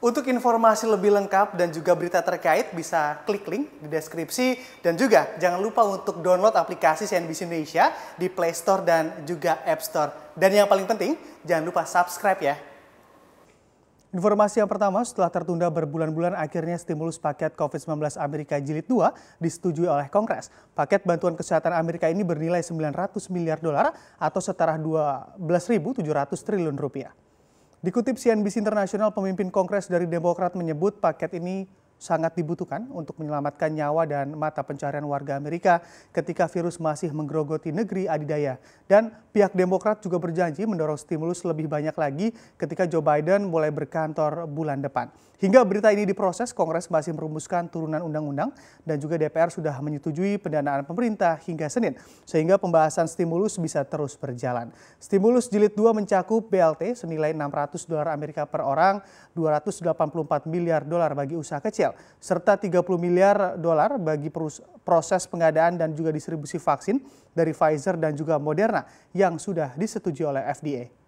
Untuk informasi lebih lengkap dan juga berita terkait bisa klik link di deskripsi dan juga jangan lupa untuk download aplikasi CNBC Indonesia di Play Store dan juga App Store. Dan yang paling penting jangan lupa subscribe ya. Informasi yang pertama, setelah tertunda berbulan-bulan akhirnya stimulus paket COVID-19 Amerika jilid 2 disetujui oleh Kongres. Paket bantuan kesehatan Amerika ini bernilai 900 miliar dolar atau setara 12.700 triliun rupiah. Dikutip CNBC Internasional, pemimpin Kongres dari Demokrat menyebut paket ini sangat dibutuhkan untuk menyelamatkan nyawa dan mata pencarian warga Amerika ketika virus masih menggerogoti negeri adidaya. Dan pihak Demokrat juga berjanji mendorong stimulus lebih banyak lagi ketika Joe Biden mulai berkantor bulan depan. Hingga berita ini diproses, Kongres masih merumuskan turunan undang-undang dan juga DPR sudah menyetujui pendanaan pemerintah hingga Senin, sehingga pembahasan stimulus bisa terus berjalan. Stimulus jilid 2 mencakup BLT senilai 600 dolar Amerika per orang, 284 miliar dolar bagi usaha kecil, Israel, serta 30 miliar dolar bagi proses pengadaan dan juga distribusi vaksin dari Pfizer dan juga Moderna yang sudah disetujui oleh FDA.